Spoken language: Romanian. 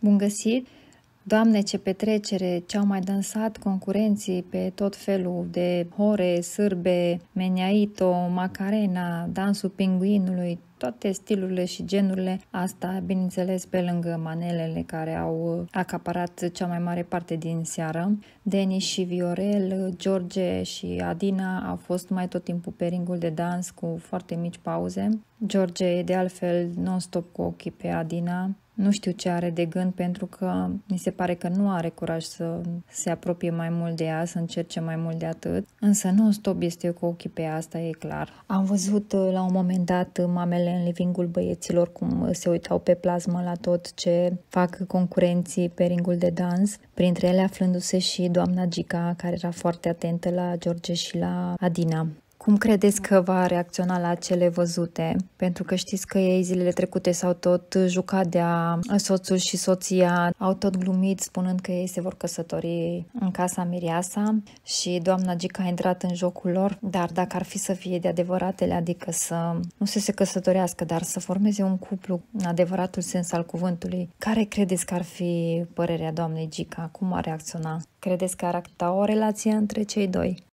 Bun găsit! Doamne, ce petrecere! Ce-au mai dansat concurenții pe tot felul de hore, sârbe, meniaito, macarena, dansul pinguinului, toate stilurile și genurile, asta bineînțeles pe lângă manelele care au acaparat cea mai mare parte din seară. Denis și Viorel, George și Adina au fost mai tot timpul pe ringul de dans cu foarte mici pauze. George e de altfel non-stop cu ochii pe Adina, nu știu ce are de gând pentru că mi se pare că nu are curaj să se apropie mai mult de ea, să încerce mai mult de atât. Însă nu stop este cu ochii pe asta, e clar. Am văzut uh, la un moment dat uh, mamele în livingul băieților cum uh, se uitau pe plasmă la tot ce fac concurenții pe ringul de dans, printre ele aflându-se și doamna Gica, care era foarte atentă la George și la Adina. Cum credeți că va reacționa la cele văzute? Pentru că știți că ei zilele trecute s-au tot jucat de a soțul și soția, au tot glumit spunând că ei se vor căsători în casa Miriasa și doamna Gica a intrat în jocul lor, dar dacă ar fi să fie de adevăratele, adică să nu să se căsătorească, dar să formeze un cuplu în adevăratul sens al cuvântului, care credeți că ar fi părerea doamnei Gica? Cum ar reacționa? Credeți că ar acta o relație între cei doi?